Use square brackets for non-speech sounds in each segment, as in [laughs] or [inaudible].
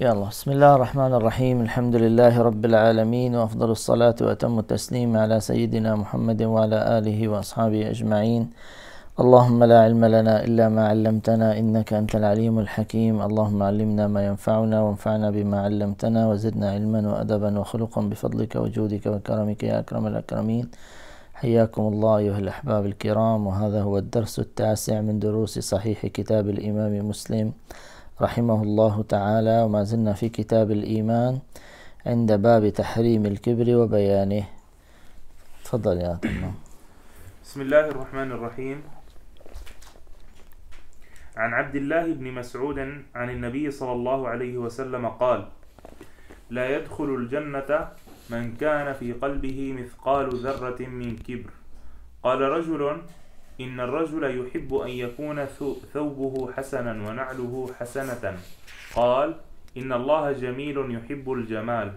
يلا بسم الله الرحمن الرحيم الحمد لله رب العالمين وأفضل الصلاة وأتم التسليم على سيدنا محمد وعلى آله وأصحابه أجمعين اللهم لا علم لنا إلا ما علمتنا إنك أنت العليم الحكيم اللهم علمنا ما ينفعنا وانفعنا بما علمتنا وزدنا علما وأدبا وخلقا بفضلك وجودك وكرمك يا أكرم الأكرمين حياكم الله أيها الأحباب الكرام وهذا هو الدرس التاسع من دروس صحيح كتاب الإمام مسلم رحمه الله تعالى وما زلنا في كتاب الإيمان عند باب تحريم الكبر وبيانه تفضل يا طمام بسم الله الرحمن الرحيم عن عبد الله بن مسعود عن النبي صلى الله عليه وسلم قال لا يدخل الجنة من كان في قلبه مثقال ذرة من كبر قال رجل إن الرجل يحب أن يكون ثوبه حسنا ونعله حسنة قال إن الله جميل يحب الجمال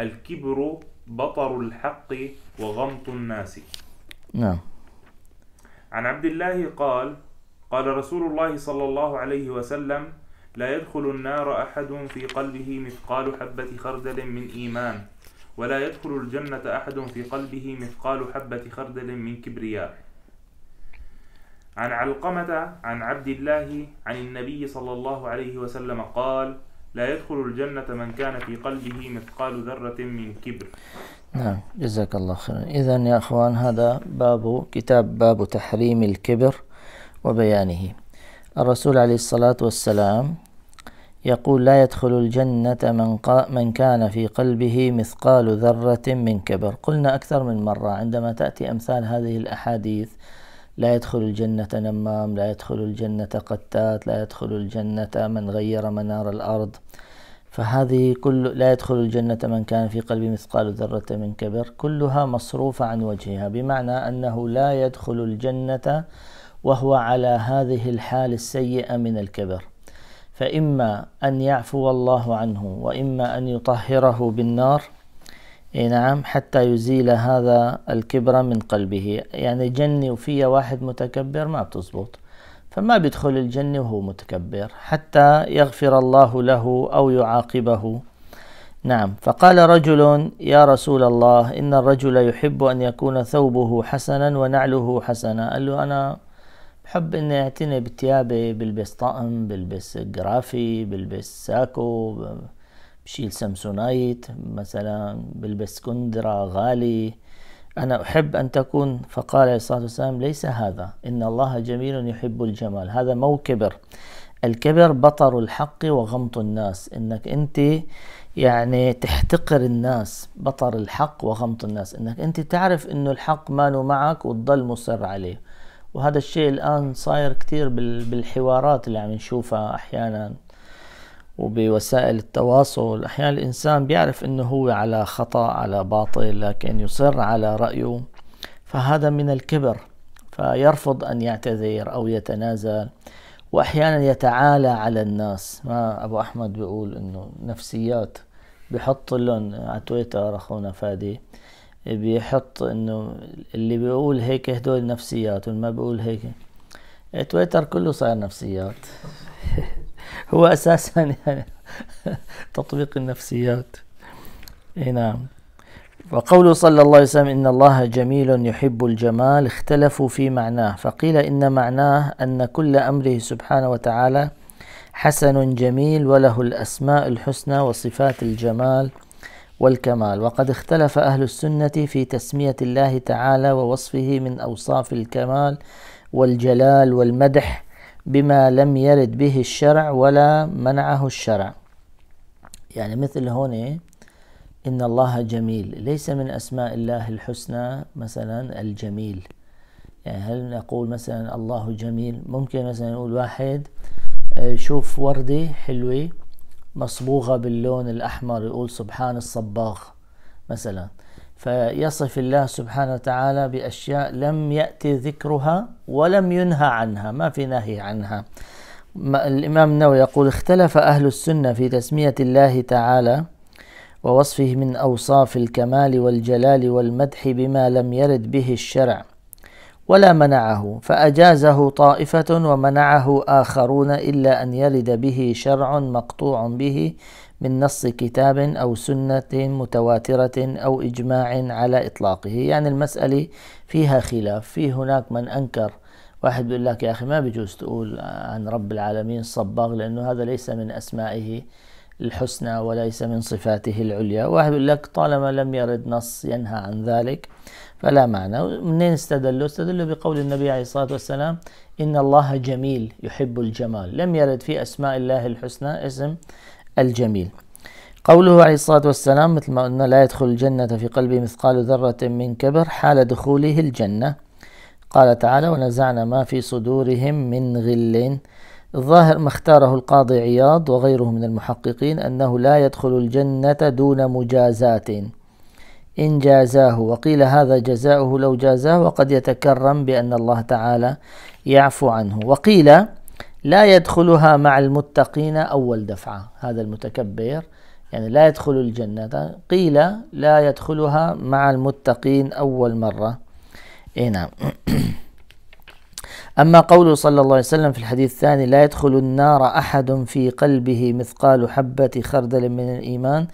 الكبر بطر الحق وغمط الناس نعم عن عبد الله قال قال رسول الله صلى الله عليه وسلم لا يدخل النار أحد في قلبه مثقال حبة خردل من إيمان ولا يدخل الجنة أحد في قلبه مثقال حبة خردل من كبرياء عن علقمة عن عبد الله عن النبي صلى الله عليه وسلم قال لا يدخل الجنة من كان في قلبه مثقال ذرة من كبر نعم جزاك الله خيرا إذا يا أخوان هذا باب كتاب باب تحريم الكبر وبيانه الرسول عليه الصلاة والسلام يقول لا يدخل الجنة من, قا من كان في قلبه مثقال ذرة من كبر قلنا أكثر من مرة عندما تأتي أمثال هذه الأحاديث لا يدخل الجنة نمام لا يدخل الجنة قتات لا يدخل الجنة من غير منار الأرض فهذه كل لا يدخل الجنة من كان في قلبه مثقال ذرة من كبر كلها مصروفة عن وجهها بمعنى أنه لا يدخل الجنة وهو على هذه الحال السيئة من الكبر فإما أن يعفو الله عنه وإما أن يطهره بالنار إيه نعم حتى يزيل هذا الكبر من قلبه يعني جني وفي واحد متكبر ما بتزبط فما بيدخل الجنة وهو متكبر حتى يغفر الله له أو يعاقبه نعم فقال رجل يا رسول الله إن الرجل يحب أن يكون ثوبه حسنا ونعله حسنا قال له أنا بحب اني اعتني بثيابي بلبس طقم بلبس جرافي بلبس ساكو بشيل سامسونايت مثلا بلبس كندرة غالي أنا أحب أن تكون فقال عليه الصلاة والسلام ليس هذا إن الله جميل يحب الجمال هذا مو كبر الكبر بطر الحق وغمط الناس إنك أنت يعني تحتقر الناس بطر الحق وغمط الناس إنك أنت تعرف إنه الحق مانو معك وتضل مصر عليه وهذا الشيء الآن صاير كتير بالحوارات اللي عم نشوفها أحيانا وبوسائل التواصل احيانا الانسان بيعرف انه هو على خطا على باطل لكن يصر على رايه فهذا من الكبر فيرفض ان يعتذر او يتنازل واحيانا يتعالى على الناس ما ابو احمد بيقول انه نفسيات بحط لهم على تويتر اخونا فادي بيحط انه اللي بيقول هيك هدول نفسيات واللي ما بيقول هيك تويتر كله صار نفسيات [laughs] هو اساسا يعني [laughs] تطبيق النفسيات اي نعم وقوله صلى الله عليه وسلم إن الله جميل يحب الجمال اختلفوا في معناه فقيل إن معناه أن كل أمره سبحانه وتعالى حسن جميل وله الأسماء الحسنى وصفات الجمال والكمال وقد اختلف أهل السنة في تسمية الله تعالى ووصفه من أوصاف الكمال والجلال والمدح بما لم يرد به الشرع ولا منعه الشرع يعني مثل هنا إن الله جميل ليس من أسماء الله الحسنى مثلا الجميل يعني هل نقول مثلا الله جميل ممكن مثلا نقول واحد آه، شوف وردة حلوة مصبوغة باللون الأحمر يقول سبحان الصباغ مثلا فيصف الله سبحانه وتعالى بأشياء لم يأتي ذكرها ولم ينهى عنها ما في نهي عنها الإمام النووي يقول اختلف أهل السنة في تسمية الله تعالى ووصفه من أوصاف الكمال والجلال والمدح بما لم يرد به الشرع ولا منعه فأجازه طائفة ومنعه آخرون إلا أن يرد به شرع مقطوع به من نص كتاب أو سنة متواترة أو إجماع على إطلاقه يعني المسألة فيها خلاف في هناك من أنكر واحد بيقول لك يا أخي ما بجوز تقول عن رب العالمين صباغ لأنه هذا ليس من أسمائه الحسنى وليس من صفاته العليا واحد بيقول لك طالما لم يرد نص ينهى عن ذلك فلا معنى منين استدلوا استدلوا بقول النبي عليه الصلاة والسلام إن الله جميل يحب الجمال لم يرد في أسماء الله الحسنى اسم الجميل قوله عليه الصلاة والسلام مثل ما قلنا لا يدخل الجنة في قلبي مثقال ذرة من كبر حال دخوله الجنة قال تعالى ونزعنا ما في صدورهم من غل الظاهر ما اختاره القاضي عياض وغيره من المحققين أنه لا يدخل الجنة دون مجازات إن جازاه وقيل هذا جزاؤه لو جازاه وقد يتكرم بأن الله تعالى يعفو عنه وقيل لا يدخلها مع المتقين أول دفعة هذا المتكبر يعني لا يدخل الجنة قيل لا يدخلها مع المتقين أول مرة إيه نعم [clears throat] أما قوله صلى الله عليه وسلم في الحديث الثاني لا يدخل النار أحد في قلبه مثقال حبة خردل من الإيمان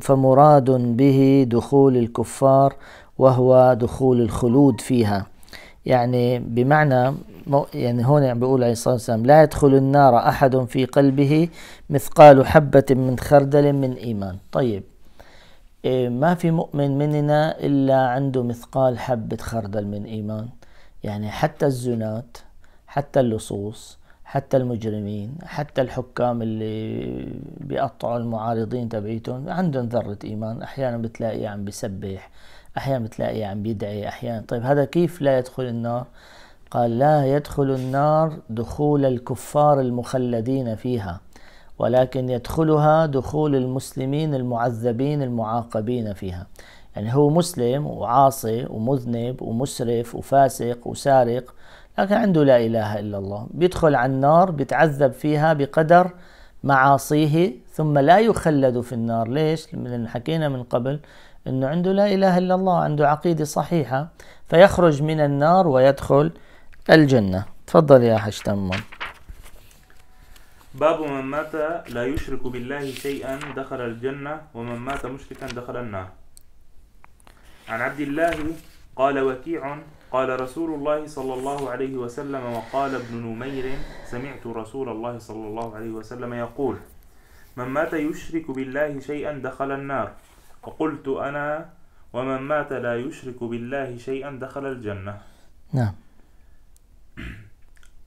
فمراد به دخول الكفار وهو دخول الخلود فيها يعني بمعنى يعني هون عم يعني بيقول عليه الصلاة والسلام لا يدخل النار أحد في قلبه مثقال حبة من خردل من إيمان طيب إيه، ما في مؤمن مننا إلا عنده مثقال حبة خردل من إيمان يعني حتى الزنات حتى اللصوص حتى المجرمين حتى الحكام اللي بيقطعوا المعارضين تبعيتهم عندهم ذرة إيمان أحيانا بتلاقيه عم يعني بيسبح أحيانا بتلاقيه عم يعني بيدعي أحيانا طيب هذا كيف لا يدخل النار قال لا يدخل النار دخول الكفار المخلدين فيها ولكن يدخلها دخول المسلمين المعذبين المعاقبين فيها يعني هو مسلم وعاصي ومذنب ومسرف وفاسق وسارق لكن عنده لا إله إلا الله بيدخل على النار بيتعذب فيها بقدر معاصيه ثم لا يخلد في النار ليش؟ من حكينا من قبل أنه عنده لا إله إلا الله عنده عقيدة صحيحة فيخرج من النار ويدخل الجنة تفضل يا حاج تمام باب من مات لا يشرك بالله شيئا دخل الجنة ومن مات مشركا دخل النار عن عبد الله قال وكيع قال رسول الله صلى الله عليه وسلم وقال ابن نمير سمعت رسول الله صلى الله عليه وسلم يقول من مات يشرك بالله شيئا دخل النار وقلت أنا ومن مات لا يشرك بالله شيئا دخل الجنة نعم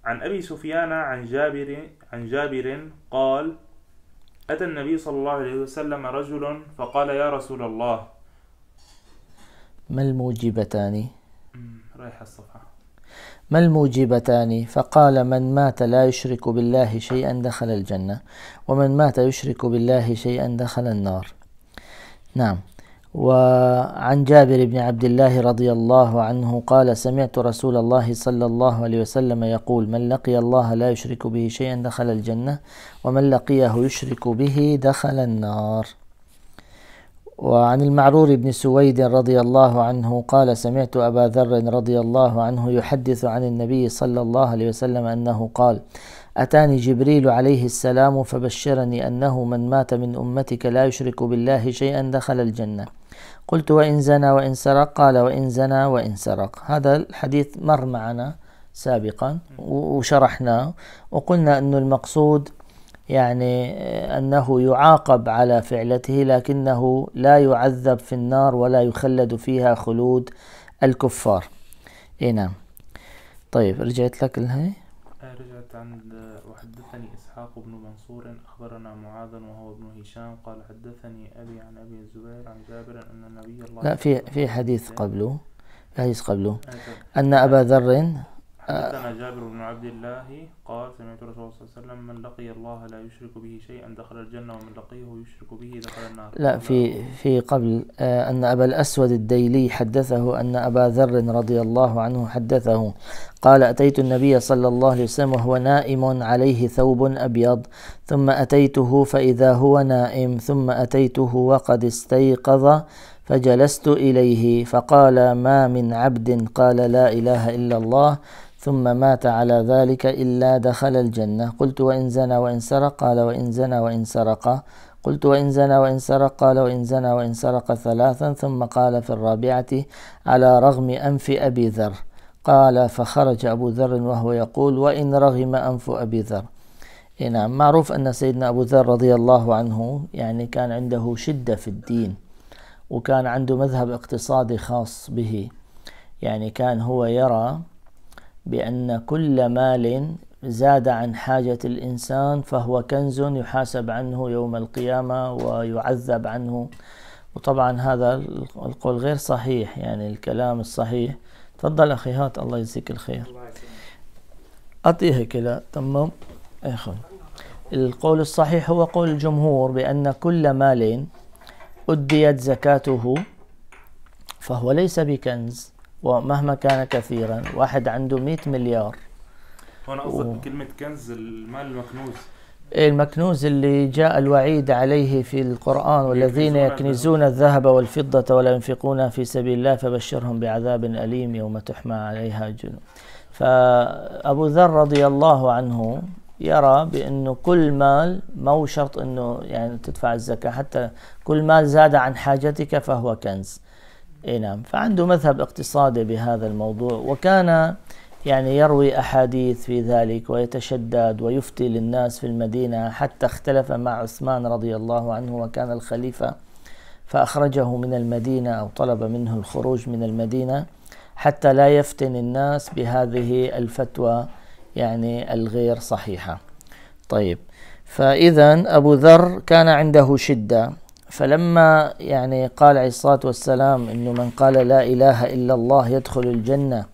عن أبي سفيان عن جابر عن جابر قال أتى النبي صلى الله عليه وسلم رجل فقال يا رسول الله ما الموجبتان رايح الصفحة ما الموجبتان فقال من مات لا يشرك بالله شيئا دخل الجنة ومن مات يشرك بالله شيئا دخل النار نعم وعن جابر بن عبد الله رضي الله عنه قال سمعت رسول الله صلى الله عليه وسلم يقول من لقي الله لا يشرك به شيئا دخل الجنة ومن لقيه يشرك به دخل النار وعن المعرور بن سويد رضي الله عنه قال سمعت أبا ذر رضي الله عنه يحدث عن النبي صلى الله عليه وسلم أنه قال أتاني جبريل عليه السلام فبشرني أنه من مات من أمتك لا يشرك بالله شيئا دخل الجنة قلت وإن زنى وإن سرق قال وإن زنى وإن سرق هذا الحديث مر معنا سابقا وشرحناه وقلنا أن المقصود يعني آه، أنه يعاقب على فعلته لكنه لا يعذب في النار ولا يخلد فيها خلود الكفار إيه نعم طيب رجعت لك لهي آه، رجعت عند آه، وحدثني إسحاق بن منصور أخبرنا معاذ وهو ابن هشام قال حدثني أبي عن أبي الزبير عن جابر أن النبي الله لا في في حديث قبله في حديث قبله آه، أن أبا ذر حدثنا آه. جابر بن عبد الله قال سمعت رسول الله صلى الله عليه وسلم من لقي الله لا يشرك به شيئا دخل الجنة ومن لقيه يشرك به دخل النار لا في نعم. في قبل آه، أن أبا الأسود الديلي حدثه أن أبا ذر رضي الله عنه حدثه قال أتيت النبي صلى الله عليه وسلم وهو نائم عليه ثوب أبيض ثم أتيته فإذا هو نائم ثم أتيته وقد استيقظ فجلست إليه فقال ما من عبد قال لا إله إلا الله ثم مات على ذلك إلا دخل الجنة قلت وإن زنى وإن سرق قال وإن زنى وإن سرق قلت وإن زنى وإن سرق قال وإن زنى وإن سرق ثلاثا ثم قال في الرابعة على رغم أنف أبي ذر قال فخرج أبو ذر وهو يقول وإن رغم أنف أبي ذر إيه نعم معروف أن سيدنا أبو ذر رضي الله عنه يعني كان عنده شدة في الدين وكان عنده مذهب اقتصادي خاص به يعني كان هو يرى بأن كل مال زاد عن حاجة الإنسان فهو كنز يحاسب عنه يوم القيامة ويعذب عنه وطبعا هذا القول غير صحيح يعني الكلام الصحيح تفضل أخي هات الله يجزيك الخير أعطيها كذا تمام أخي القول الصحيح هو قول الجمهور بأن كل مال أديت زكاته فهو ليس بكنز ومهما كان كثيرا واحد عنده 100 مليار هون قصدك و... كلمة كنز المال المكنوز المكنوز اللي جاء الوعيد عليه في القرآن والذين يكنزون الذهب والفضة ولا ينفقونها في سبيل الله فبشرهم بعذاب أليم يوم تحمى عليها جنوب فأبو ذر رضي الله عنه يرى بأنه كل مال مو شرط أنه يعني تدفع الزكاة حتى كل مال زاد عن حاجتك فهو كنز اي نعم فعنده مذهب اقتصادي بهذا الموضوع وكان يعني يروي احاديث في ذلك ويتشدد ويفتي للناس في المدينه حتى اختلف مع عثمان رضي الله عنه وكان الخليفه فاخرجه من المدينه او طلب منه الخروج من المدينه حتى لا يفتن الناس بهذه الفتوى يعني الغير صحيحه. طيب فاذا ابو ذر كان عنده شده فلما يعني قال عليه الصلاة والسلام إنه من قال لا إله إلا الله يدخل الجنة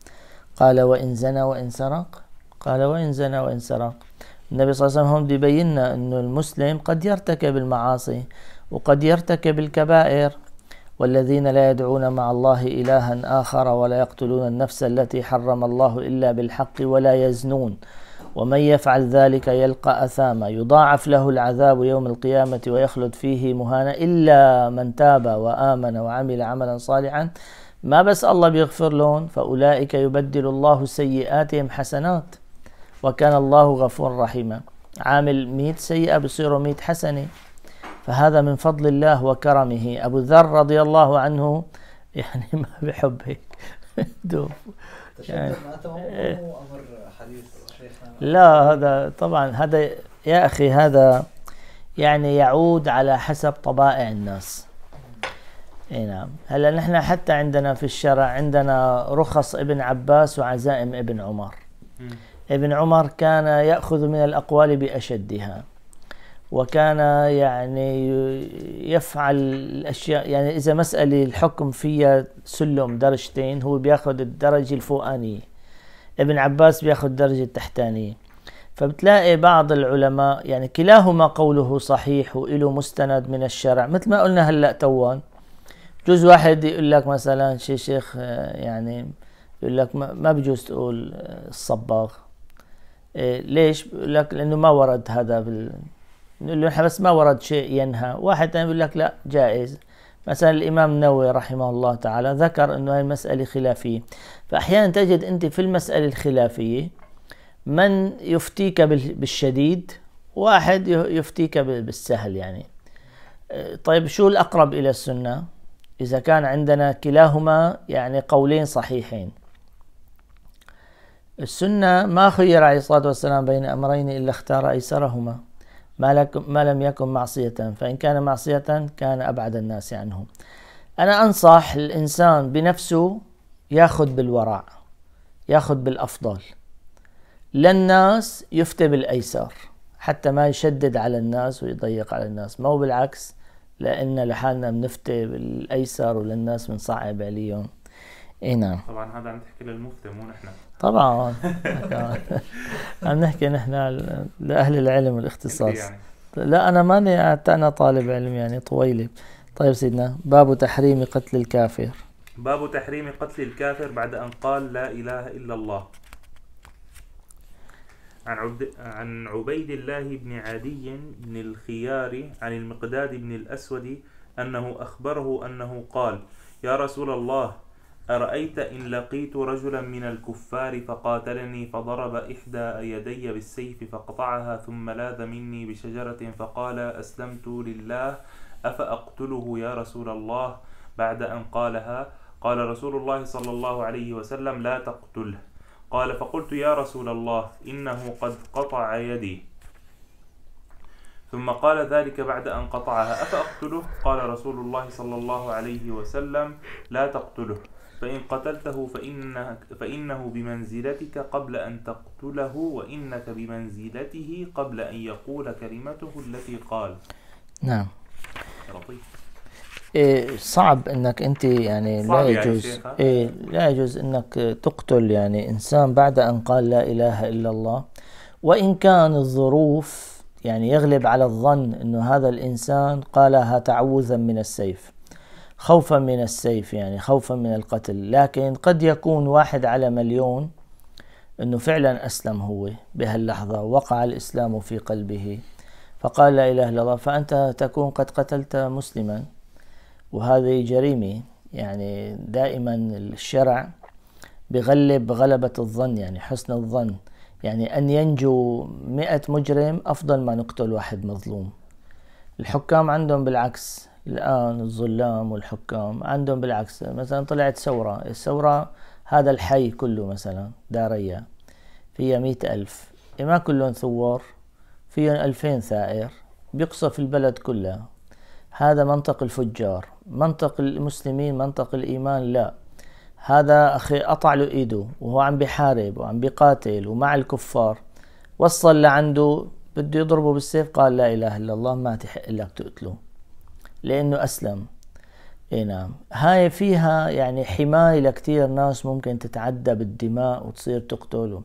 قال وإن زنى وإن سرق قال وإن زنى وإن سرق النبي صلى الله عليه وسلم هم بينا أنه المسلم قد يرتكب المعاصي وقد يرتكب الكبائر والذين لا يدعون مع الله إلها آخر ولا يقتلون النفس التي حرم الله إلا بالحق ولا يزنون ومن يفعل ذلك يلقى أثاما يضاعف له العذاب يوم القيامة ويخلد فيه مهانا إلا من تاب وآمن وعمل عملا صالحا ما بس الله بيغفر لهم فأولئك يبدل الله سيئاتهم حسنات وكان الله غفور رحيما عامل ميت سيئة بصيروا ميت حسنة فهذا من فضل الله وكرمه أبو ذر رضي الله عنه يعني ما بحبك هيك [laughs] دوب يعني لا هذا طبعا هذا يا أخي هذا يعني يعود على حسب طبائع الناس اي نعم هلا نحن حتى عندنا في الشرع عندنا رخص ابن عباس وعزائم ابن عمر م. ابن عمر كان ياخذ من الاقوال باشدها وكان يعني يفعل الاشياء يعني اذا مساله الحكم فيها سلم درجتين هو بياخذ الدرجه الفوقانيه ابن عباس بياخذ درجة تحتانية فبتلاقي بعض العلماء يعني كلاهما قوله صحيح وإله مستند من الشرع مثل ما قلنا هلأ توان جزء واحد يقول لك مثلا شي شيخ آه، يعني يقول لك ما بجوز تقول آه، الصباغ آه، ليش بيقول لك لأنه ما ورد هذا بال... نقول له نحن بس ما ورد شيء ينهى واحد ثاني بيقول لك لا جائز مثلا الإمام النووي رحمه الله تعالى ذكر أنه هذه المسألة خلافية فأحيانا تجد أنت في المسألة الخلافية من يفتيك بالشديد واحد يفتيك بالسهل يعني طيب شو الأقرب إلى السنة إذا كان عندنا كلاهما يعني قولين صحيحين السنة ما خير عليه الصلاة والسلام بين أمرين إلا اختار أيسرهما ما, لكم ما لم يكن معصية فإن كان معصية كان أبعد الناس عنه أنا أنصح الإنسان بنفسه ياخذ بالورع ياخذ بالأفضل للناس يفتي بالأيسر حتى ما يشدد على الناس ويضيق على الناس مو بالعكس لأن لحالنا بنفتي بالأيسر وللناس بنصعب عليهم اي نعم طبعا هذا عم تحكي للمفتي مو نحن طبعا [laughs] عم نحكي نحن لاهل العلم والاختصاص يعني. لا انا ماني انا طالب علم يعني طويله طيب سيدنا باب تحريم قتل الكافر باب تحريم قتل الكافر بعد ان قال لا اله الا الله عن عبد عن عبيد الله بن عدي بن الخيار عن المقداد بن الاسود انه اخبره انه قال يا رسول الله أرأيت إن لقيت رجلا من الكفار فقاتلني فضرب إحدى يدي بالسيف فقطعها ثم لاذ مني بشجرة فقال أسلمت لله أفأقتله يا رسول الله بعد أن قالها قال رسول الله صلى الله عليه وسلم لا تقتله قال فقلت يا رسول الله إنه قد قطع يدي ثم قال ذلك بعد أن قطعها أفأقتله؟ قال رسول الله صلى الله عليه وسلم: لا تقتله، فإن قتلته فإنك فإنه بمنزلتك قبل أن تقتله وإنك بمنزلته قبل أن يقول كلمته التي قال نعم لطيف إيه صعب انك انت يعني لا يعني يجوز إيه لا يجوز انك تقتل يعني انسان بعد ان قال لا اله الا الله وان كان الظروف يعني يغلب على الظن انه هذا الانسان قالها تعوذا من السيف خوفا من السيف يعني خوفا من القتل لكن قد يكون واحد على مليون انه فعلا اسلم هو بهاللحظه وقع الاسلام في قلبه فقال لا اله الا الله فانت تكون قد قتلت مسلما وهذه جريمه يعني دائما الشرع بغلب غلبة الظن يعني حسن الظن يعني أن ينجو مئة مجرم أفضل ما نقتل واحد مظلوم الحكام عندهم بالعكس الآن الظلام والحكام عندهم بالعكس مثلا طلعت ثورة الثورة هذا الحي كله مثلا دارية فيها مئة ألف ما كلهم ثوار فيهم ألفين ثائر بيقصف البلد كلها هذا منطق الفجار منطق المسلمين منطق الإيمان لا هذا أخي قطع له إيده وهو عم بيحارب وعم بيقاتل ومع الكفار وصل لعنده بده يضربه بالسيف قال لا إله إلا الله ما تحق لك تقتله لأنه أسلم اي نعم هاي فيها يعني حماية لكثير ناس ممكن تتعدى بالدماء وتصير تقتله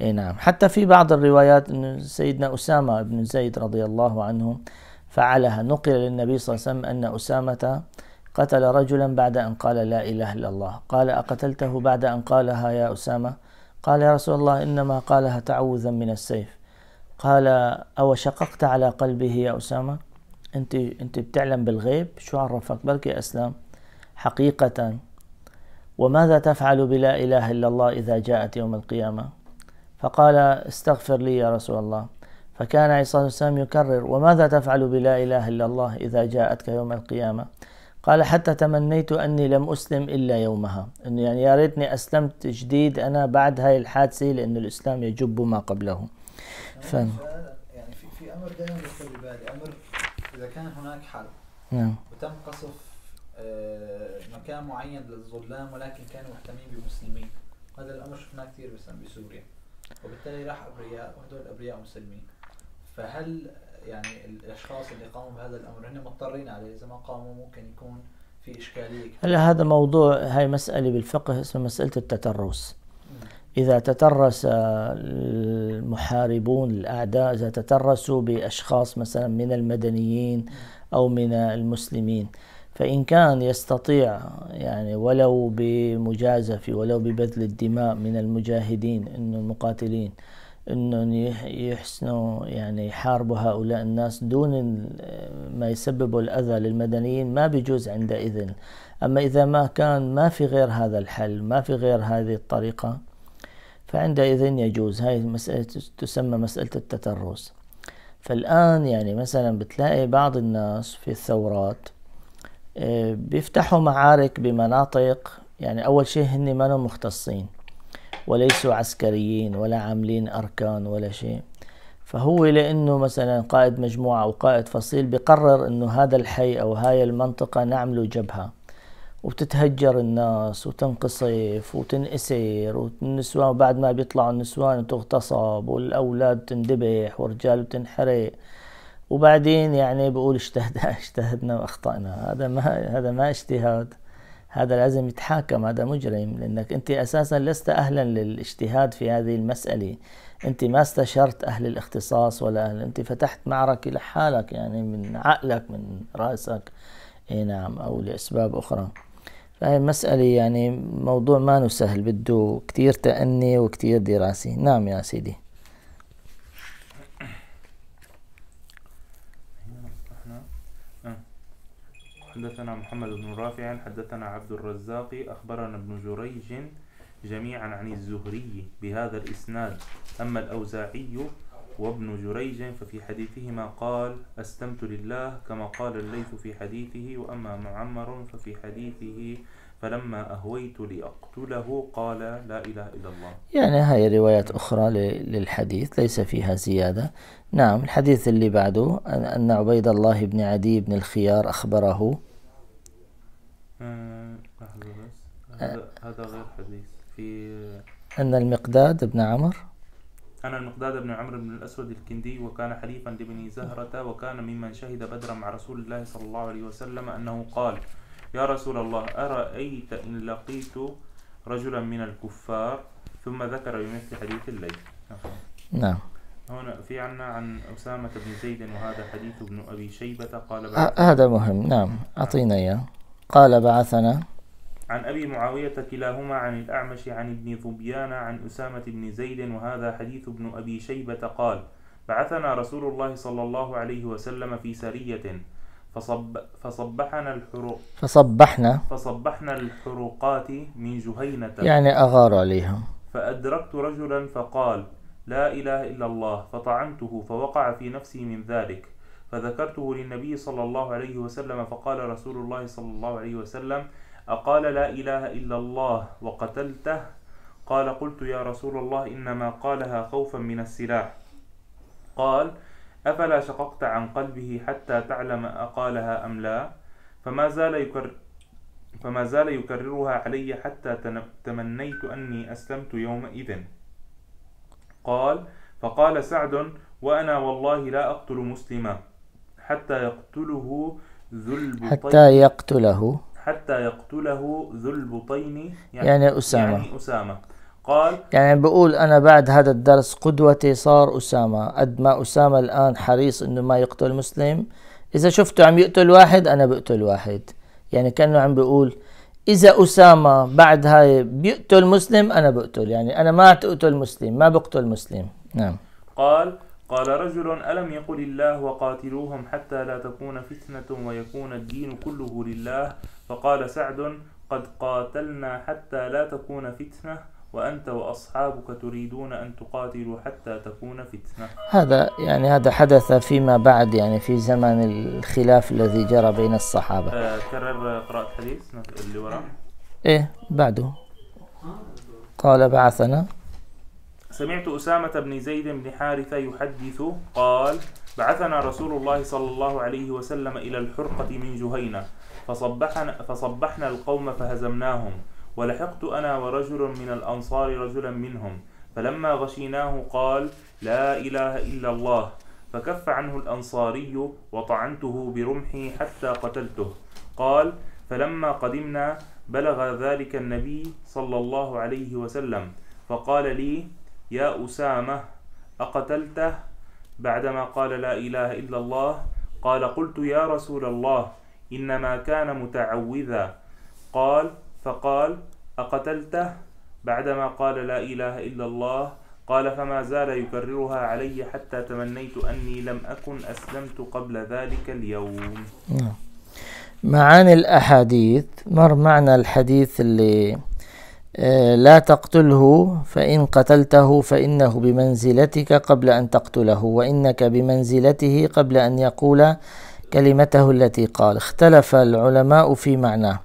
اي نعم حتى في بعض الروايات انه سيدنا أسامة بن زيد رضي الله عنه فعلها نقل للنبي صلى الله عليه وسلم أن أسامة قتل رجلا بعد أن قال لا إله إلا الله قال أقتلته بعد أن قالها يا أسامة قال يا رسول الله إنما قالها تعوذا من السيف قال أو شققت على قلبه يا أسامة انت انت بتعلم بالغيب شو عرفك بلكي اسلم حقيقة وماذا تفعل بلا اله الا الله اذا جاءت يوم القيامة فقال استغفر لي يا رسول الله فكان عليه الصلاة والسلام يكرر وماذا تفعل بلا إله إلا الله إذا جاءتك يوم القيامة قال حتى تمنيت أني لم أسلم إلا يومها أنه يعني يا ريتني أسلمت جديد أنا بعد هاي الحادثة لأن الإسلام يجب ما قبله ف... يعني في, في أمر دائما بيخطر بالي أمر إذا كان هناك حرب نعم وتم قصف آه، مكان معين للظلام ولكن كانوا مهتمين بمسلمين هذا الأمر شفناه كثير مثلا بسوريا وبالتالي راح أبرياء وهدول ابرياء مسلمين فهل يعني الأشخاص اللي قاموا بهذا الأمر هن مضطرين عليه إذا ما قاموا ممكن يكون في إشكالية هلا هذا موضوع هاي مسألة بالفقه اسمها مسألة التترس إذا تترس آه، المحاربون الأعداء إذا تترسوا بأشخاص مثلا من المدنيين أو من المسلمين فإن كان يستطيع يعني ولو بمجازفة ولو ببذل الدماء من المجاهدين إنه المقاتلين إنهم يحسنوا يعني يحاربوا هؤلاء الناس دون ما يسببوا الأذى للمدنيين ما بيجوز عندئذ أما إذا ما كان ما في غير هذا الحل ما في غير هذه الطريقة فعندئذ يجوز هاي مسألة تسمى مسألة التترس فالآن يعني مثلا بتلاقي بعض الناس في الثورات آه، بيفتحوا معارك بمناطق يعني أول شيء هن ما مختصين وليسوا عسكريين ولا عاملين أركان ولا شيء فهو لأنه مثلا قائد مجموعة أو قائد فصيل بقرر أنه هذا الحي أو هاي المنطقة نعمله جبهة وبتتهجر الناس وتنقصف وتنأسر والنسوان بعد ما بيطلعوا النسوان وتغتصب والأولاد تندبح والرجال بتنحرق وبعدين يعني بقول اجتهدنا [laughs] اجتهدنا واخطأنا هذا ما هذا ما اجتهاد هذا لازم يتحاكم هذا مجرم لأنك أنت أساسا لست أهلا للاجتهاد في هذه المسألة أنت ما استشرت أهل الاختصاص ولا أهل أنت فتحت معركة لحالك يعني من عقلك من رأسك اي نعم او لاسباب اخرى هاي مسألة يعني موضوع ما سهل بده كتير تأني وكتير دراسة نعم يا سيدي حدثنا محمد بن رافع حدثنا عبد الرزاق أخبرنا ابن جريج جميعا عن الزهري بهذا الإسناد أما الأوزاعي وابن جريج ففي حديثهما قال أسلمت لله كما قال الليث في حديثه وأما معمر ففي حديثه فلما أهويت لأقتله قال لا إله إلا الله يعني هاي روايات أخرى للحديث ليس فيها زيادة نعم الحديث اللي بعده أن عبيد الله بن عدي بن الخيار أخبره آه، هذا غير حديث في أن المقداد بن عمر أنا المقداد بن عمرو بن الأسود الكندي وكان حليفا لبني زهرة وكان ممن شهد بدرا مع رسول الله صلى الله عليه وسلم أنه قال يا رسول الله أرأيت إن لقيت رجلا من الكفار ثم ذكر بمثل حديث الليل نعم هنا في عنا عن أسامة بن زيد وهذا حديث ابن أبي شيبة قال آه، هذا مهم نعم أعطينا إياه قال بعثنا عن أبي معاوية كلاهما عن الأعمش عن ابن ظبيان عن أسامة بن زيد وهذا حديث ابن أبي شيبة قال بعثنا رسول الله صلى الله عليه وسلم في سرية فصب فصبحنا الحرق فصبحنا فصبحنا الحروقات من جهينة يعني أغار عليها فأدركت رجلا فقال لا إله إلا الله فطعنته فوقع في نفسي من ذلك فذكرته للنبي صلى الله عليه وسلم فقال رسول الله صلى الله عليه وسلم أقال لا إله إلا الله وقتلته قال قلت يا رسول الله إنما قالها خوفا من السلاح قال أفلا شققت عن قلبه حتى تعلم أقالها أم لا فما زال يكرر فما زال يكررها علي حتى تمنيت أني أسلمت يومئذ قال فقال سعد وأنا والله لا أقتل مسلما حتى يقتله ذو حتى يقتله حتى يقتله ذو البطين يعني, يعني أسامة يعني أسامة قال يعني بقول أنا بعد هذا الدرس قدوتي صار أسامة قد ما أسامة الآن حريص إنه ما يقتل مسلم إذا شفته عم يقتل واحد أنا بقتل واحد يعني كأنه عم بيقول إذا أسامة بعد هاي بيقتل مسلم أنا بقتل يعني أنا ما تقتل مسلم ما بقتل مسلم نعم قال قال رجل ألم يقل الله وقاتلوهم حتى لا تكون فتنة ويكون الدين كله لله فقال سعد قد قاتلنا حتى لا تكون فتنة وأنت وأصحابك تريدون أن تقاتلوا حتى تكون فتنة هذا يعني هذا حدث فيما بعد يعني في زمن الخلاف الذي جرى بين الصحابة آه كرر قراءة حديث اللي وراء إيه بعده قال بعثنا سمعت أسامة بن زيد بن حارثة يحدث قال بعثنا رسول الله صلى الله عليه وسلم إلى الحرقة من جهينة فصبحنا, فصبحنا القوم فهزمناهم ولحقت أنا ورجل من الأنصار رجلا منهم فلما غشيناه قال لا إله إلا الله فكف عنه الأنصاري وطعنته برمحي حتى قتلته قال فلما قدمنا بلغ ذلك النبي صلى الله عليه وسلم فقال لي يا أسامة أقتلته بعدما قال لا إله إلا الله قال قلت يا رسول الله إنما كان متعوذا قال فقال أقتلته بعدما قال لا إله إلا الله قال فما زال يكررها علي حتى تمنيت أني لم أكن أسلمت قبل ذلك اليوم نعم. معاني الأحاديث مر معنى الحديث اللي آه، لا تقتله فإن قتلته فإنه بمنزلتك قبل أن تقتله وإنك بمنزلته قبل أن يقول كلمته التي قال اختلف العلماء في معناه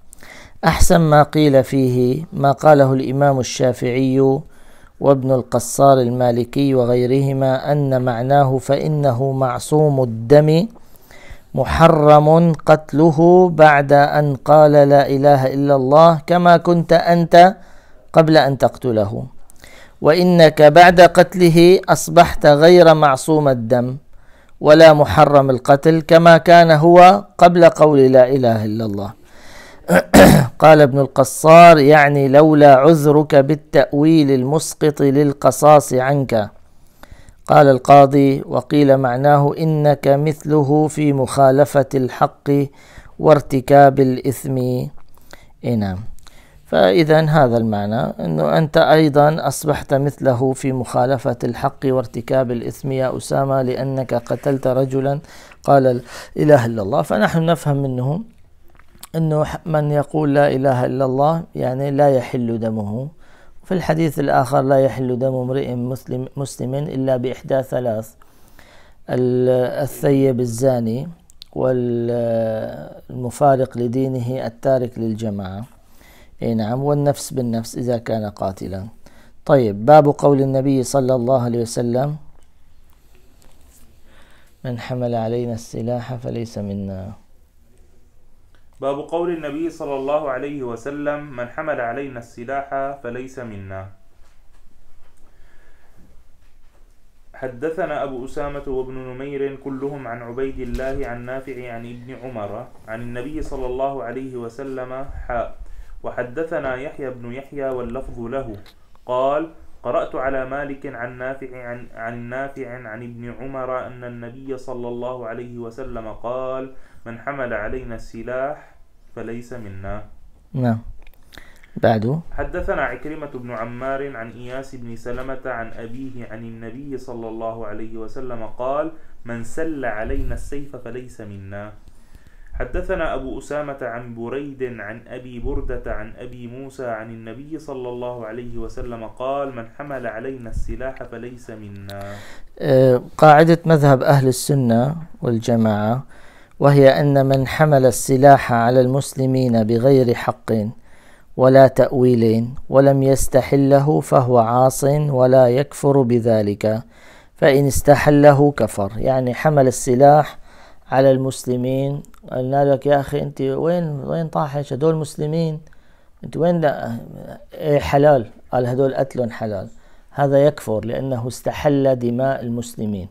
أحسن ما قيل فيه ما قاله الإمام الشافعي وابن القصار المالكي وغيرهما أن معناه فإنه معصوم الدم محرم قتله بعد أن قال لا إله إلا الله كما كنت أنت قبل أن تقتله وإنك بعد قتله أصبحت غير معصوم الدم ولا محرم القتل كما كان هو قبل قول لا إله إلا الله [coughs] قال ابن القصار يعني لولا عذرك بالتأويل المسقط للقصاص عنك قال القاضي وقيل معناه إنك مثله في مخالفة الحق وارتكاب الإثم إنام إيه، فإذا هذا المعنى أنه أنت أيضا أصبحت مثله في مخالفة الحق وارتكاب الإثم يا أسامة لأنك قتلت رجلا قال لا إله إلا الله فنحن نفهم منه أنه من يقول لا إله إلا الله يعني لا يحل دمه في الحديث الآخر لا يحل دم امرئ مسلم, مسلم إلا بإحدى ثلاث الثيب الزاني والمفارق لدينه التارك للجماعه أي نعم والنفس بالنفس إذا كان قاتلا طيب باب قول النبي صلى الله عليه وسلم من حمل علينا السلاح فليس منا باب قول النبي صلى الله عليه وسلم من حمل علينا السلاح فليس منا حدثنا أبو أسامة وابن نمير كلهم عن عبيد الله عن نافع عن ابن عمر عن النبي صلى الله عليه وسلم حاء وحدثنا يحيى بن يحيى واللفظ له قال قرأت على مالك عن نافع عن, عن نافع عن ابن عمر أن النبي صلى الله عليه وسلم قال من حمل علينا السلاح فليس منا نعم بعده حدثنا عكرمة بن عمار عن إياس بن سلمة عن أبيه عن النبي صلى الله عليه وسلم قال من سل علينا السيف فليس منا حدثنا أبو أسامة عن بريد عن أبي بردة عن أبي موسى عن النبي صلى الله عليه وسلم قال من حمل علينا السلاح فليس منا أه، قاعدة مذهب أهل السنة والجماعة وهي أن من حمل السلاح على المسلمين بغير حق ولا تأويل ولم يستحله فهو عاص ولا يكفر بذلك فإن استحله كفر يعني حمل السلاح على المسلمين قلنا لك يا أخي أنت وين وين طاحش هدول مسلمين أنت وين لا إيه حلال قال هدول قتلهم حلال هذا يكفر لأنه استحل دماء المسلمين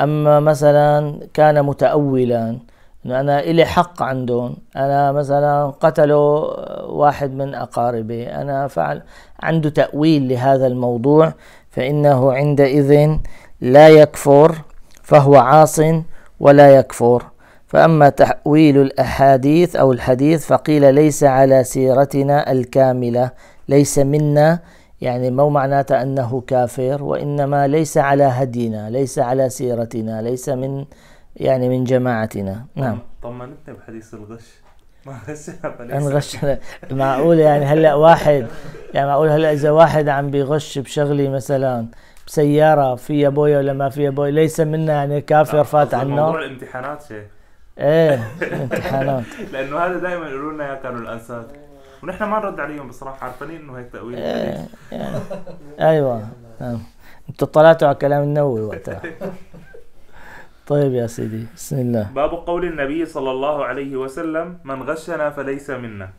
أما مثلا كان متأولا أنه أنا إلي حق عندهم أنا مثلا قتلوا واحد من أقاربي أنا فعل عنده تأويل لهذا الموضوع فإنه عندئذ لا يكفر فهو عاصٍ ولا يكفر فأما تأويل الأحاديث أو الحديث فقيل ليس على سيرتنا الكاملة ليس منا يعني مو معناته أنه كافر وإنما ليس على هدينا ليس على سيرتنا ليس من يعني من جماعتنا نعم طمنتني بحديث الغش [laughs] ما غشنا معقول يعني هلا واحد يعني معقول هلا اذا واحد عم بيغش بشغلي مثلا سياره فيها بويا ولا ما فيها بويا ليس منا يعني كافر آه، فات عن النار موضوع الامتحانات شيء ايه [laughs] امتحانات لانه هذا دائما يقولوا لنا كانوا الانسات ونحن ما نرد عليهم بصراحه عارفين انه هيك تاويل ايه يعني ايوه آه. انتوا طلعتوا على كلام النووي وقتها [laughs] طيب يا سيدي بسم الله باب قول النبي صلى الله عليه وسلم من غشنا فليس منا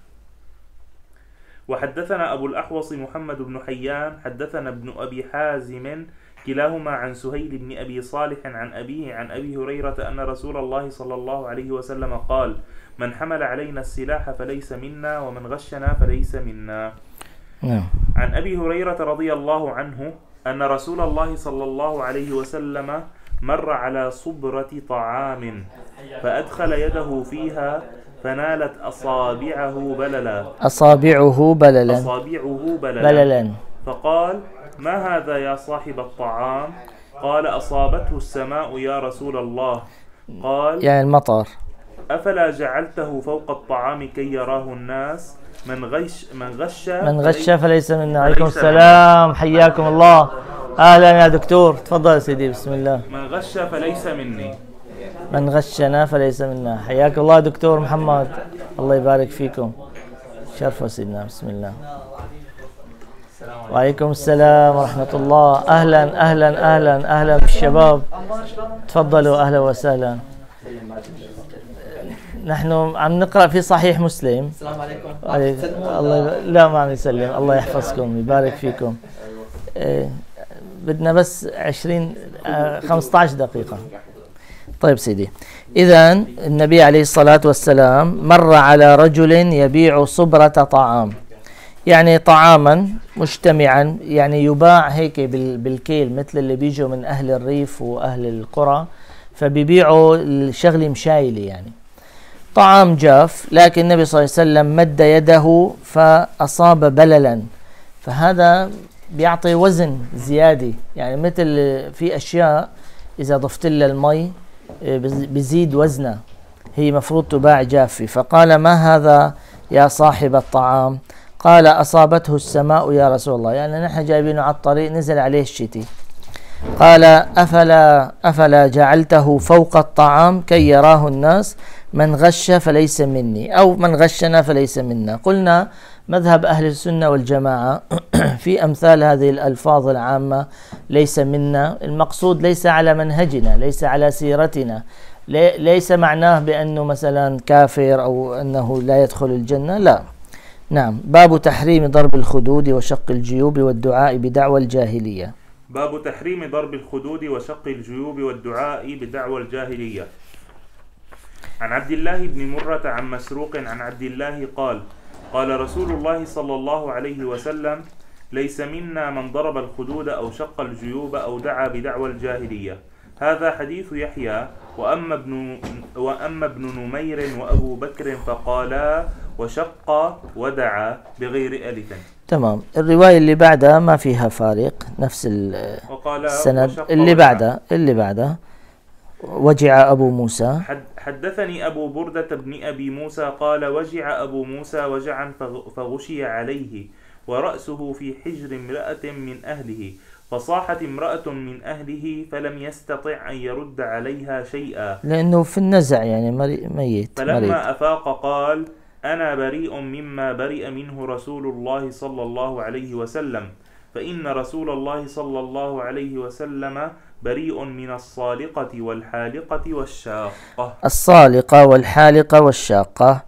وحدثنا أبو الأحوص محمد بن حيان حدثنا ابن أبي حازم كلاهما عن سهيل بن أبي صالح عن أبيه عن أبي هريرة أن رسول الله صلى الله عليه وسلم قال من حمل علينا السلاح فليس منا ومن غشنا فليس منا نعم. عن أبي هريرة رضي الله عنه أن رسول الله صلى الله عليه وسلم مر على صبرة طعام فأدخل يده فيها فنالت أصابعه بللا أصابعه بللا أصابعه بللا, بللا فقال ما هذا يا صاحب الطعام قال أصابته السماء يا رسول الله قال يعني المطر أفلا جعلته فوق الطعام كي يراه الناس من غش من غش من غش فليس منا عليكم السلام حياكم الله اهلا يا دكتور تفضل يا سيدي بسم الله من غش فليس مني من غشنا فليس منا حياك الله دكتور محمد الله يبارك فيكم شرف سيدنا بسم الله وعليكم السلام ورحمة الله أهلا أهلا أهلا أهلا بالشباب تفضلوا أهلا وسهلا نحن عم نقرا في صحيح مسلم السلام عليكم الله لا ما عم يسلم الله يحفظكم يبارك فيكم إيه، بدنا بس 20 15 آه، دقيقه طيب سيدي اذا النبي عليه الصلاه والسلام مر على رجل يبيع صبره طعام يعني طعاما مجتمعا يعني يباع هيك بالكيل مثل اللي بيجوا من اهل الريف واهل القرى فبيبيعوا الشغله مشايله يعني طعام جاف لكن النبي صلى الله عليه وسلم مد يده فأصاب بللا فهذا بيعطي وزن زيادة يعني مثل في أشياء إذا ضفت لها المي آه، بزيد وزنها هي مفروض تباع جافة فقال ما هذا يا صاحب الطعام قال أصابته السماء يا رسول الله يعني نحن جايبينه على الطريق نزل عليه الشتي قال أفلا أفلا جعلته فوق الطعام كي يراه الناس من غش فليس مني أو من غشنا فليس منا قلنا مذهب أهل السنة والجماعة [clears throat] في أمثال هذه الألفاظ العامة ليس منا المقصود ليس على منهجنا ليس على سيرتنا ليس معناه بأنه مثلا كافر أو أنه لا يدخل الجنة لا نعم باب تحريم ضرب الخدود وشق الجيوب والدعاء بدعوى الجاهلية باب تحريم ضرب الخدود وشق الجيوب والدعاء بدعوى الجاهلية عن عبد الله بن مرة عن مسروق عن عبد الله قال قال رسول الله صلى الله عليه وسلم ليس منا من ضرب الخدود أو شق الجيوب أو دعا بدعوى الجاهلية هذا حديث يحيى وأما ابن, وأما ابن نمير وأبو بكر فقالا وشق ودعا بغير ألف تمام الرواية اللي بعدها ما فيها فارق نفس السند اللي بعدها اللي بعدها وجع أبو موسى حدثني أبو بردة بن أبي موسى قال وجع أبو موسى وجعا فغشي عليه ورأسه في حجر امرأة من أهله فصاحت امرأة من أهله فلم يستطع أن يرد عليها شيئا لأنه في النزع يعني ميت فلما مريت. أفاق قال أنا بريء مما برئ منه رسول الله صلى الله عليه وسلم فإن رسول الله صلى الله عليه وسلم بريء من الصالقة والحالقة والشاقة الصالقة والحالقة والشاقة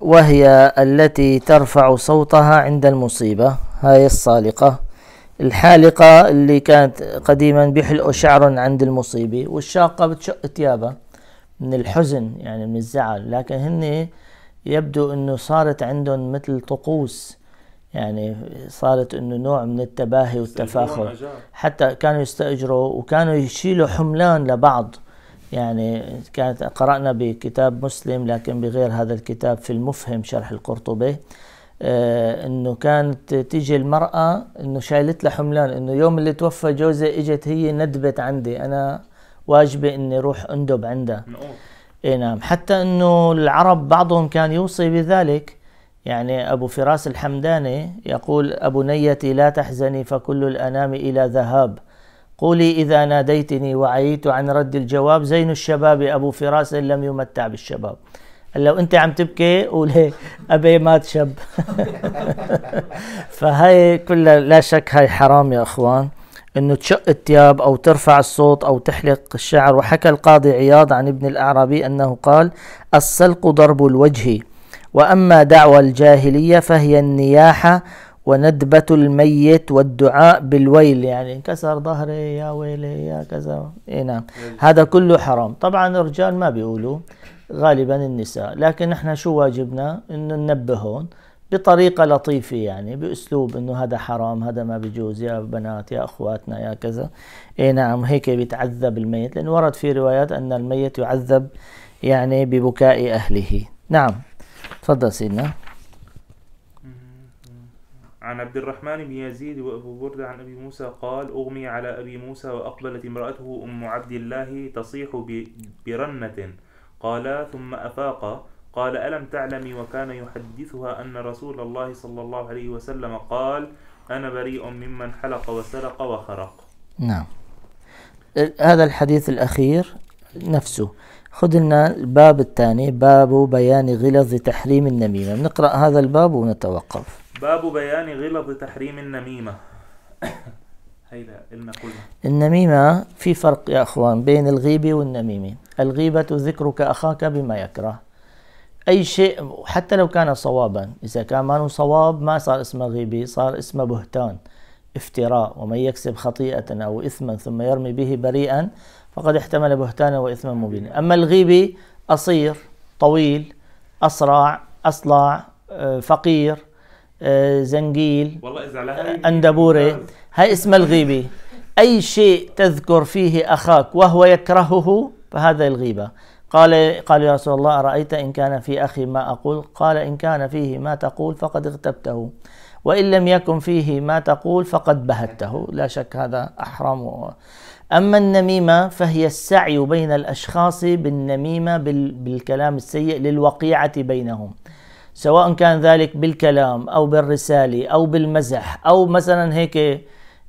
وهي التي ترفع صوتها عند المصيبة هاي الصالقة الحالقة اللي كانت قديما بيحلقوا شعر عند المصيبة والشاقة بتشق ثيابها من الحزن يعني من الزعل لكن هن يبدو انه صارت عندهم مثل طقوس يعني صارت انه نوع من التباهي والتفاخر حتى كانوا يستاجروا وكانوا يشيلوا حملان لبعض يعني كانت قرانا بكتاب مسلم لكن بغير هذا الكتاب في المفهم شرح القرطبي آه، انه كانت تيجي المراه انه شايلت لها حملان انه يوم اللي توفى جوزي اجت هي ندبت عندي انا واجبي اني اروح اندب عندها اي نعم حتى انه العرب بعضهم كان يوصي بذلك يعني أبو فراس الحمداني يقول أبو نيتي لا تحزني فكل الأنام إلى ذهاب قولي إذا ناديتني وعيت عن رد الجواب زين الشباب أبو فراس لم يمتع بالشباب لو أنت عم تبكي قولي أبي مات شب [laughs] فهي كلها لا شك هاي حرام يا أخوان انه تشق التياب او ترفع الصوت او تحلق الشعر وحكى القاضي عياض عن ابن الاعرابي انه قال السلق ضرب الوجه وأما دعوى الجاهلية فهي النياحة وندبة الميت والدعاء بالويل يعني انكسر ظهري يا ويلي يا كذا اي نعم هذا كله حرام طبعا الرجال ما بيقولوا غالبا النساء لكن احنا شو واجبنا انه ننبههم بطريقه لطيفه يعني باسلوب انه هذا حرام هذا ما بيجوز يا بنات يا اخواتنا يا كذا اي نعم هيك بيتعذب الميت لان ورد في روايات ان الميت يعذب يعني ببكاء اهله نعم تفضل سيدنا عن عبد الرحمن بن يزيد وابو برده عن ابي موسى قال اغمي على ابي موسى واقبلت امراته ام عبد الله تصيح برنه قال ثم افاق قال الم تعلمي وكان يحدثها ان رسول الله صلى الله عليه وسلم قال انا بريء ممن حلق وسرق وخرق نعم هذا الحديث الاخير نفسه خذ لنا الباب الثاني باب بيان غلظ تحريم النميمة بنقرأ هذا الباب ونتوقف باب بيان غلظ تحريم النميمة [coughs] هيدا المقولة النميمة في فرق يا أخوان بين الغيبة والنميمة الغيبة ذكرك أخاك بما يكره أي شيء حتى لو كان صوابا إذا كان ما صواب ما صار اسمه غيبة صار اسمه بهتان افتراء ومن يكسب خطيئة أو إثما ثم يرمي به بريئا فقد احتمل بهتانا وإثما مبينا أما الغيبي قصير طويل أسرع أصلع آه، فقير آه، زنجيل أندبوري آه. هاي اسم الغيبة أي شيء تذكر فيه أخاك وهو يكرهه فهذا الغيبة قال قال يا رسول الله أرأيت إن كان في أخي ما أقول قال إن كان فيه ما تقول فقد اغتبته وإن لم يكن فيه ما تقول فقد بهته لا شك هذا أحرم أما النميمة فهي السعي بين الأشخاص بالنميمة بالكلام السيء للوقيعة بينهم سواء كان ذلك بالكلام أو بالرسالة أو بالمزح أو مثلا هيك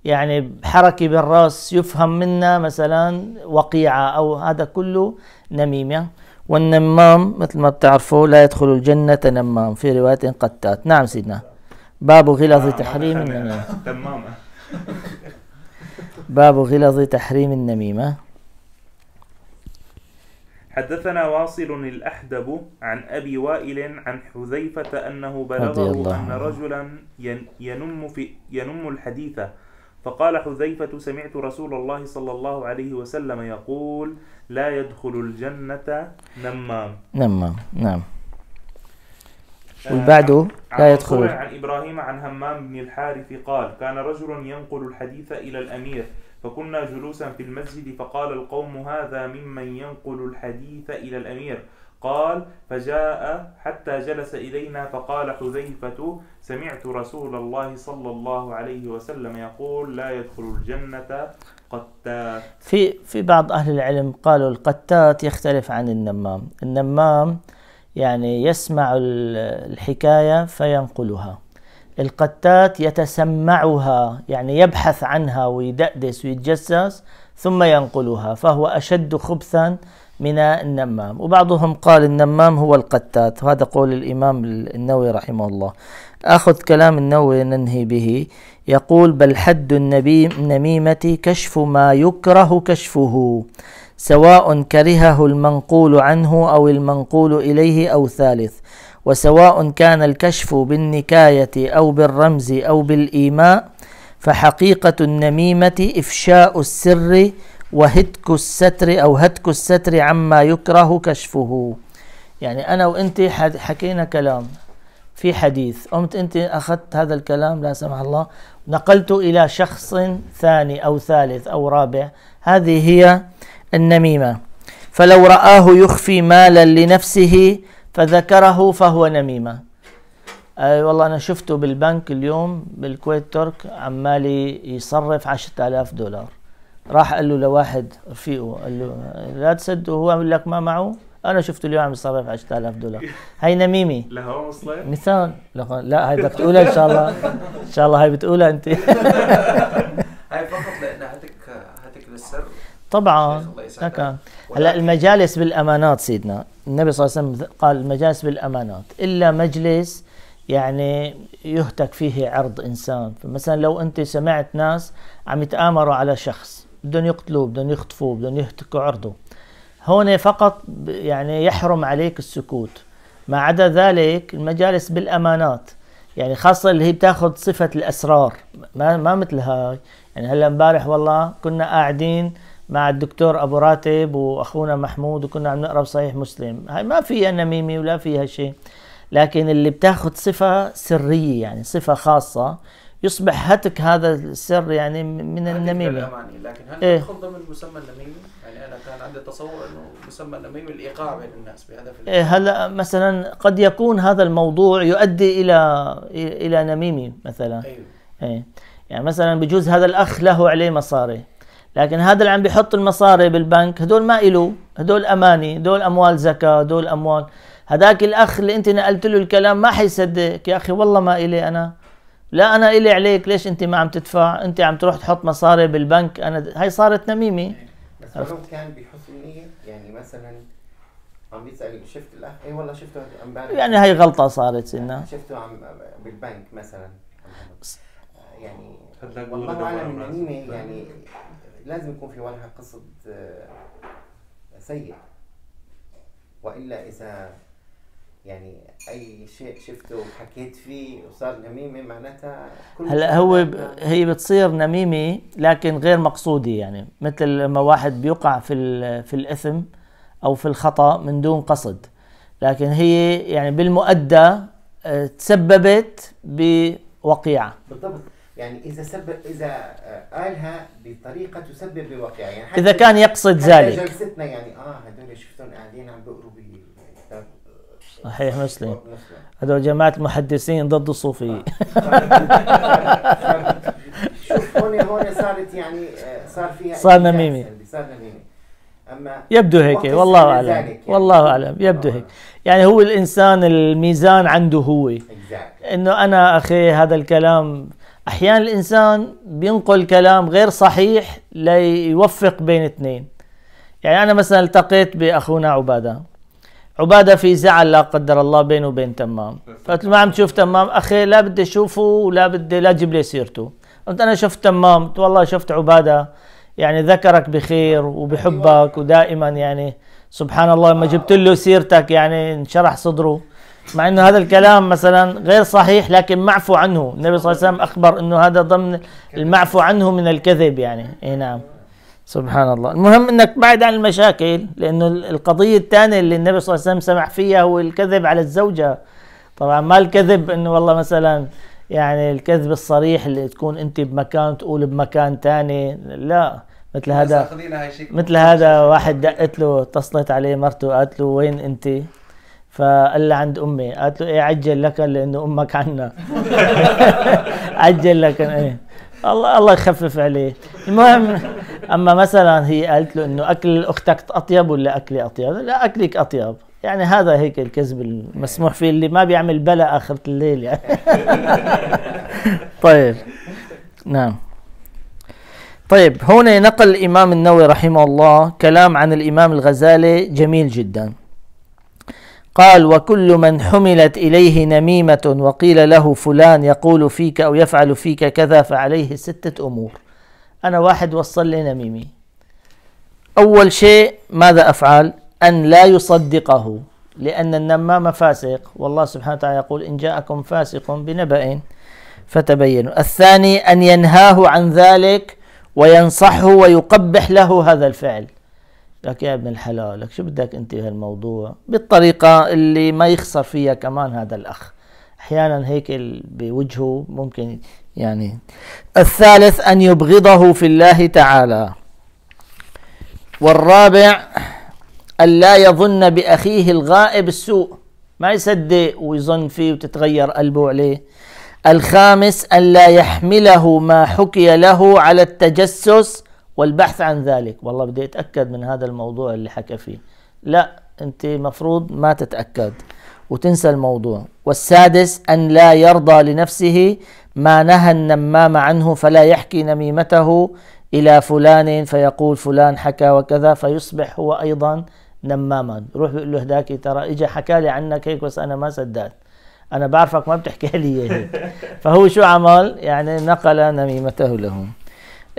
يعني حركة بالرأس يفهم منا مثلا وقيعة أو هذا كله نميمة والنمام مثل ما بتعرفوا لا يدخل الجنة نمام في رواية قتات نعم سيدنا باب غلظ نعم، تحريم النميمة باب غلظ تحريم النميمة حدثنا واصل الأحدب عن أبي وائل عن حذيفة أنه بلغه أن رجلا ينم, في ينم الحديث فقال حذيفة سمعت رسول الله صلى الله عليه وسلم يقول لا يدخل الجنة نمام نمام نعم آه، والبعده لا يدخل عن إبراهيم عن همام بن الحارث قال كان رجل ينقل الحديث إلى الأمير فكنا جلوسا في المسجد فقال القوم هذا ممن ينقل الحديث إلى الأمير قال فجاء حتى جلس إلينا فقال حذيفة سمعت رسول الله صلى الله عليه وسلم يقول لا يدخل الجنة قتات في في بعض أهل العلم قالوا القتات يختلف عن النمام النمام يعني يسمع الحكاية فينقلها القتات يتسمعها يعني يبحث عنها ويدأدس ويتجسس ثم ينقلها فهو أشد خبثا من النمام وبعضهم قال النمام هو القتات وهذا قول الإمام النووي رحمه الله أخذ كلام النووي ننهي به يقول بل حد النبي النميمة كشف ما يكره كشفه سواء كرهه المنقول عنه أو المنقول إليه أو ثالث وسواء كان الكشف بالنكاية أو بالرمز أو بالإيماء فحقيقة النميمة إفشاء السر وهتك الستر أو هتك الستر عما يكره كشفه يعني أنا وأنت حكينا كلام في حديث قمت أنت أخذت هذا الكلام لا سمح الله نقلته إلى شخص ثاني أو ثالث أو رابع هذه هي النميمة فلو رآه يخفي مالا لنفسه فذكره فهو نميمة أي والله أنا شفته بالبنك اليوم بالكويت ترك عمالي يصرف عشرة آلاف دولار راح قال له لواحد رفيقه قال له لا تسد هو يقول لك ما معه انا شفته اليوم عم يصرف 10000 دولار هاي نميمه لهون وصلت مثال لا هاي بدك تقولها ان شاء الله ان شاء الله هاي بتقولها انت [laughs] هاي فقط طبعا كان نعم. هلا المجالس بالامانات سيدنا النبي صلى الله عليه وسلم قال المجالس بالامانات الا مجلس يعني يهتك فيه عرض انسان فمثلا لو انت سمعت ناس عم يتامروا على شخص بدهم يقتلوه بدهم يخطفوه بدهم يهتكوا عرضه هون فقط يعني يحرم عليك السكوت ما عدا ذلك المجالس بالامانات يعني خاصة اللي هي بتاخذ صفة الأسرار ما ما مثل هاي يعني هلا امبارح والله كنا قاعدين مع الدكتور ابو راتب واخونا محمود وكنا عم نقرا بصحيح مسلم هاي ما فيها نميمه ولا فيها شيء لكن اللي بتاخذ صفه سريه يعني صفه خاصه يصبح هتك هذا السر يعني من النميمه لكن هل إيه؟ يدخل ضمن مسمى النميمه؟ يعني انا كان عندي تصور انه مسمى النميمه الايقاع بين الناس بهدف إيه هلا مثلا قد يكون هذا الموضوع يؤدي الى الى نميمه مثلا ايوه إيه يعني مثلا بجوز هذا الاخ له عليه مصاري لكن هذا اللي عم بيحط المصاري بالبنك هدول ما إله هدول أماني هدول أموال زكاة هدول أموال هذاك الأخ اللي أنت نقلت له الكلام ما حيصدق يا أخي والله ما إلي أنا لا أنا إلي عليك ليش أنت ما عم تدفع أنت عم تروح تحط مصاري بالبنك أنا هاي صارت نميمة يعني بس كان بحسن نية يعني مثلا عم بيسأل شفت الأخ إي والله شفته امبارح يعني هاي غلطة صارت سنة يعني شفته عم بالبنك مثلا يعني والله أعلم يعني لازم يكون في ولها قصد آه، سيء والا اذا يعني اي شيء شفته وحكيت فيه وصار نميمه معناتها كل هلا هو ب... هي بتصير نميمه لكن غير مقصوده يعني مثل لما واحد بيقع في ال... في الاثم او في الخطا من دون قصد لكن هي يعني بالمؤدى آه، تسببت بوقيعه بالضبط يعني إذا سبب إذا آه، قالها بطريقة تسبب بواقع يعني إذا كان يقصد ذلك جلستنا يعني آه هذول شفتهم قاعدين عم بيقروا صحيح مسلم هذول آه، جماعة المحدثين ضد الصوفية آه. [laughs] شوف هون هون صارت يعني صار فيها صار نميمي صار نميمي أما يبدو هيك والله أعلم يعني. والله أعلم يبدو هيك يعني هو الإنسان الميزان عنده هو إنه أنا أخي هذا الكلام احيانا الانسان بينقل كلام غير صحيح ليوفق بين اثنين يعني انا مثلا التقيت باخونا عباده عباده في زعل لا قدر الله بينه وبين تمام فقلت له ما عم تشوف تمام اخي لا بدي اشوفه ولا بدي لا تجيب لي سيرته قلت انا شفت تمام قلت والله شفت عباده يعني ذكرك بخير وبحبك ودائما يعني سبحان الله لما جبت له سيرتك يعني انشرح صدره مع انه هذا الكلام مثلا غير صحيح لكن معفو عنه النبي صلى الله عليه وسلم اخبر انه هذا ضمن المعفو عنه من الكذب يعني اي نعم سبحان الله المهم انك بعد عن المشاكل لانه القضيه الثانيه اللي النبي صلى الله عليه وسلم سمح فيها هو الكذب على الزوجه طبعا ما الكذب انه والله مثلا يعني الكذب الصريح اللي تكون انت بمكان تقول بمكان ثاني لا مثل هذا مثل هذا واحد دقت له اتصلت عليه مرته قالت له وين انت فقال عند امي قالت له ايه عجل لك لانه امك عنا [laughs] عجل لك ايه الله الله يخفف عليه المهم اما مثلا هي قالت له انه اكل اختك اطيب ولا اكلي اطيب لا اكلك اطيب يعني هذا هيك الكذب المسموح فيه اللي ما بيعمل بلا اخره الليل يعني [laughs] طيب نعم طيب هنا نقل الامام النووي رحمه الله كلام عن الامام الغزالي جميل جدا قال وكل من حملت إليه نميمة وقيل له فلان يقول فيك أو يفعل فيك كذا فعليه ستة أمور أنا واحد وصل لي نميمي أول شيء ماذا أفعل أن لا يصدقه لأن النمام فاسق والله سبحانه وتعالى يقول إن جاءكم فاسق بنبأ فتبينوا الثاني أن ينهاه عن ذلك وينصحه ويقبح له هذا الفعل لك يا ابن الحلال لك شو بدك انت بهالموضوع بالطريقة اللي ما يخسر فيها كمان هذا الأخ أحيانا هيك بوجهه ممكن يعني الثالث أن يبغضه في الله تعالى والرابع أن لا يظن بأخيه الغائب السوء ما يصدق ويظن فيه وتتغير قلبه عليه الخامس أن لا يحمله ما حكي له على التجسس والبحث عن ذلك والله بدي أتأكد من هذا الموضوع اللي حكى فيه لا أنت مفروض ما تتأكد وتنسى الموضوع والسادس أن لا يرضى لنفسه ما نهى النمام عنه فلا يحكي نميمته إلى فلان فيقول فلان حكى وكذا فيصبح هو أيضا نماما روح بيقول له هداكي ترى إجا حكى لي عنك هيك بس أنا ما صدقت أنا بعرفك ما بتحكي لي هيك [laughs] فهو شو عمل يعني نقل نميمته لهم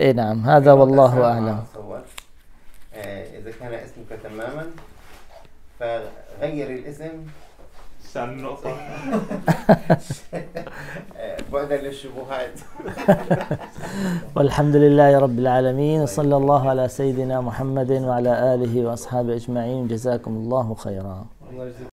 اي نعم هذا والله اعلم آه، اذا كان اسمك تماما فغير الاسم سام نقطة [laughs] آه، بعدا للشبهات [laughs] والحمد لله رب العالمين طيب. صلى الله على سيدنا محمد وعلى آله وأصحابه أجمعين جزاكم الله خيرا